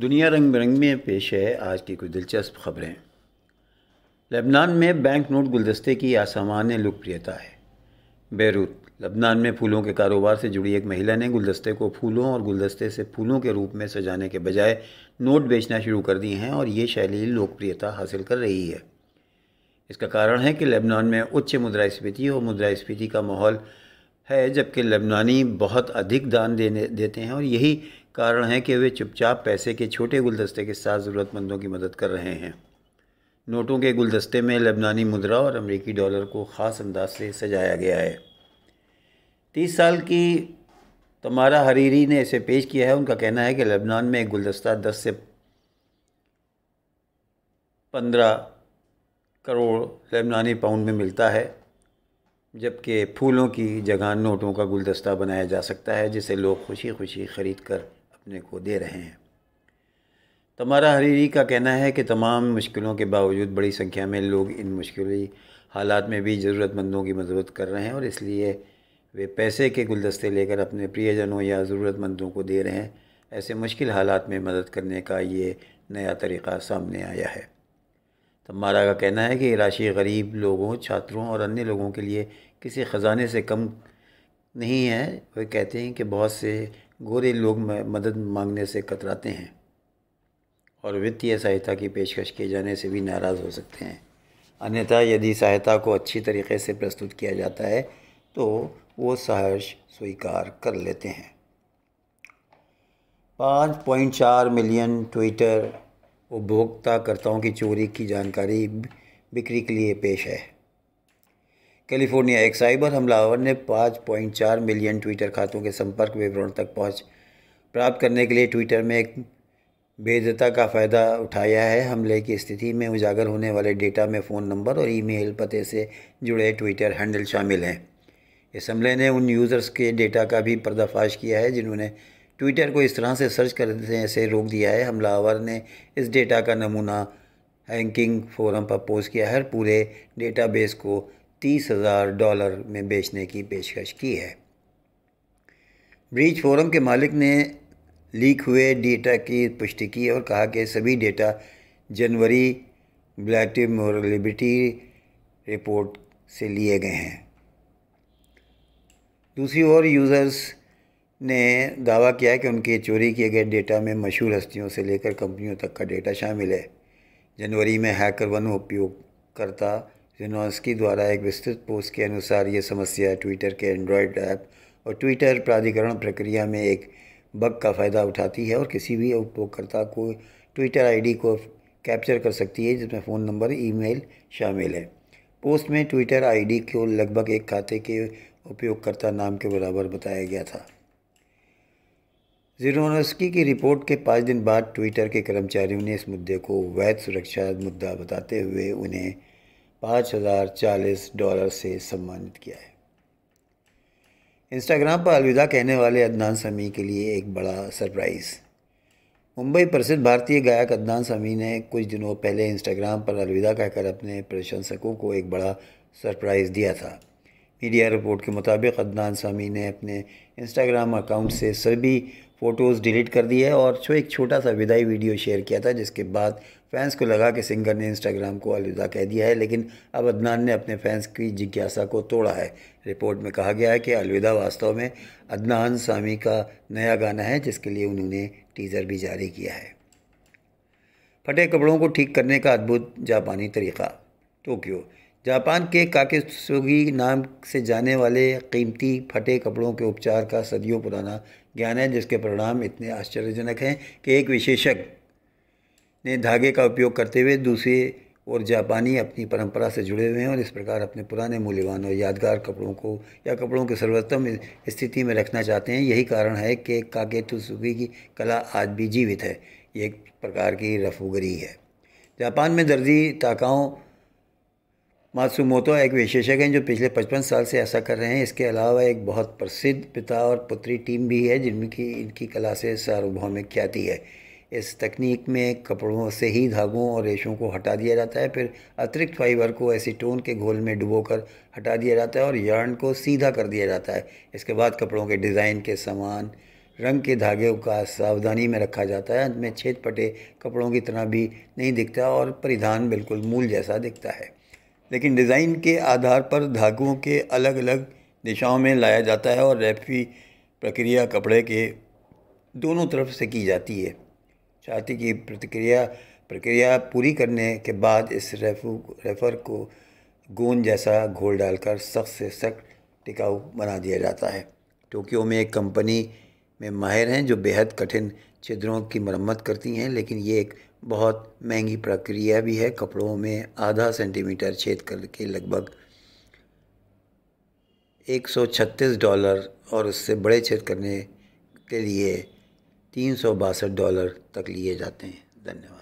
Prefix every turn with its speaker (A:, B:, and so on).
A: दुनिया रंग बिरंग में पेश है आज की कुछ दिलचस्प खबरें लेबनान में बैंक नोट गुलदस्ते की असामान्य लोकप्रियता है बैरूत लेबनान में फूलों के कारोबार से जुड़ी एक महिला ने गुलदस्ते को फूलों और गुलदस्ते से फूलों के रूप में सजाने के बजाय नोट बेचना शुरू कर दिए हैं और ये शैली लोकप्रियता हासिल कर रही है इसका कारण है कि लेबनान में उच्च मुद्रास्फीति और मुद्रास्फीति का माहौल है जबकि लेबनानी बहुत अधिक दान देने देते हैं और यही कारण है कि वे चुपचाप पैसे के छोटे गुलदस्ते के साथ ज़रूरतमंदों की मदद कर रहे हैं नोटों के गुलदस्ते में लेबनानी मुद्रा और अमेरिकी डॉलर को ख़ास अंदाज से सजाया गया है तीस साल की तमारा हरीरी ने इसे पेश किया है उनका कहना है कि लेबनान में एक गुलदस्ता दस से पंद्रह करोड़ लेबनानी पाउंड में मिलता है जबकि फूलों की जगह नोटों का गुलदस्ता बनाया जा सकता है जिसे लोग खुशी खुशी ख़रीद कर अपने को दे रहे हैं तमारा हरीरी का कहना है कि तमाम मुश्किलों के बावजूद बड़ी संख्या में लोग इन मुश्किल हालात में भी ज़रूरतमंदों की मदद कर रहे हैं और इसलिए वे पैसे के गुलदस्ते लेकर अपने प्रियजनों या ज़रूरतमंदों को दे रहे हैं ऐसे मुश्किल हालात में मदद करने का ये नया तरीक़ा सामने आया है तमारा का कहना है कि राशि गरीब लोगों छात्रों और अन्य लोगों के लिए किसी ख़जाने से कम नहीं है वे कहते हैं कि बहुत से गोरे लोग मदद मांगने से कतराते हैं और वित्तीय सहायता की पेशकश किए जाने से भी नाराज़ हो सकते हैं अन्यथा यदि सहायता को अच्छी तरीके से प्रस्तुत किया जाता है तो वो सहर्ष स्वीकार कर लेते हैं पाँच पॉइंट चार मिलियन ट्विटर उपभोक्ताकर्ताओं की चोरी की जानकारी बिक्री के लिए पेश है कैलिफोर्निया एक साइबर हमलावर ने 5.4 मिलियन ट्विटर खातों के संपर्क विवरण तक पहुंच प्राप्त करने के लिए ट्विटर में एक भेदता का फ़ायदा उठाया है हमले की स्थिति में उजागर होने वाले डेटा में फ़ोन नंबर और ईमेल पते से जुड़े ट्विटर हैंडल शामिल हैं इस हमले ने उन यूज़र्स के डेटा का भी पर्दाफाश किया है जिन्होंने ट्विटर को इस तरह से सर्च करने से रोक दिया है हमलावर ने इस डेटा का नमूना हैंकिंग फोरम पर पोस्ट किया है पूरे डेटाबेस को तीस हज़ार डॉलर में बेचने की पेशकश की है ब्रीच फोरम के मालिक ने लीक हुए डेटा की पुष्टि की और कहा कि सभी डेटा जनवरी ब्लैटिव मोरलिबिटी रिपोर्ट से लिए गए हैं दूसरी ओर यूज़र्स ने दावा किया है कि उनके चोरी किए गए डेटा में मशहूर हस्तियों से लेकर कंपनियों तक का डेटा शामिल है जनवरी में हैकर वन उपयोगकर्ता जेनोस्की द्वारा एक विस्तृत पोस्ट के अनुसार ये समस्या ट्विटर के एंड्रॉयड ऐप और ट्विटर प्राधिकरण प्रक्रिया में एक बग का फ़ायदा उठाती है और किसी भी उपयोगकर्ता को ट्विटर आईडी को कैप्चर कर सकती है जिसमें फ़ोन नंबर ईमेल शामिल है पोस्ट में ट्विटर आईडी को लगभग एक खाते के उपयोगकर्ता नाम के बराबर बताया गया था जीरोनस्की की रिपोर्ट के पाँच दिन बाद ट्विटर के कर्मचारियों ने इस मुद्दे को वैध सुरक्षा मुद्दा बताते हुए उन्हें पाँच हज़ार चालीस डॉलर से सम्मानित किया है इंस्टाग्राम पर अलविदा कहने वाले अदनान समी के लिए एक बड़ा सरप्राइज़ मुंबई प्रसिद्ध भारतीय गायक अदनान समी ने कुछ दिनों पहले इंस्टाग्राम पर अलविदा कहकर अपने प्रशंसकों को एक बड़ा सरप्राइज़ दिया था मीडिया रिपोर्ट के मुताबिक अदनान सामी ने अपने इंस्टाग्राम अकाउंट से सभी फ़ोटोज़ डिलीट कर दी है और जो एक छोटा सा विदाई वीडियो शेयर किया था जिसके बाद फैंस को लगा कि सिंगर ने इंस्टाग्राम को अलविदा कह दिया है लेकिन अब अदनान ने अपने फैंस की जिज्ञासा को तोड़ा है रिपोर्ट में कहा गया है कि अलविदा वास्तव में अदनान सामी का नया गाना है जिसके लिए उन्होंने टीज़र भी जारी किया है फटे कपड़ों को ठीक करने का अद्भुत जापानी तरीक़ा टोक्यो जापान के काकेसुगी नाम से जाने वाले कीमती फटे कपड़ों के उपचार का सदियों पुराना ज्ञान है जिसके परिणाम इतने आश्चर्यजनक हैं कि एक विशेषज्ञ ने धागे का उपयोग करते हुए दूसरे और जापानी अपनी परंपरा से जुड़े हुए हैं और इस प्रकार अपने पुराने मूल्यवान और यादगार कपड़ों को या कपड़ों के सर्वोत्तम स्थिति में रखना चाहते हैं यही कारण है कि काकेतुसुगी की कला आज भी जीवित है ये एक प्रकार की रफूगरी है जापान में दर्जी ताकाओं मासूमोतो एक विशेषज्ञ हैं जो पिछले 55 साल से ऐसा कर रहे हैं इसके अलावा एक बहुत प्रसिद्ध पिता और पुत्री टीम भी है जिनकी इनकी कला से सार्वभौमिक ख्याति है इस तकनीक में कपड़ों से ही धागों और रेशों को हटा दिया जाता है फिर अतिरिक्त फाइबर को एसीटोन के घोल में डुबोकर हटा दिया जाता है और यार्न को सीधा कर दिया जाता है इसके बाद कपड़ों के डिज़ाइन के समान रंग के धागे का सावधानी में रखा जाता है अंत में छेद पटे कपड़ों की तरह भी नहीं दिखता और परिधान बिल्कुल मूल जैसा दिखता है लेकिन डिज़ाइन के आधार पर धागों के अलग अलग दिशाओं में लाया जाता है और रैफी प्रक्रिया कपड़े के दोनों तरफ से की जाती है छाती की प्रतिक्रिया प्रक्रिया पूरी करने के बाद इस रेफू रेफर को गोंद जैसा घोल डालकर सख्त से सख्त टिकाऊ बना दिया जाता है टोक्यो में एक कंपनी में माहिर हैं जो बेहद कठिन छिद्रों की मरम्मत करती हैं लेकिन ये एक बहुत महंगी प्रक्रिया भी है कपड़ों में आधा सेंटीमीटर छेद करके लगभग 136 डॉलर और उससे बड़े छेद करने के लिए तीन डॉलर तक लिए जाते हैं धन्यवाद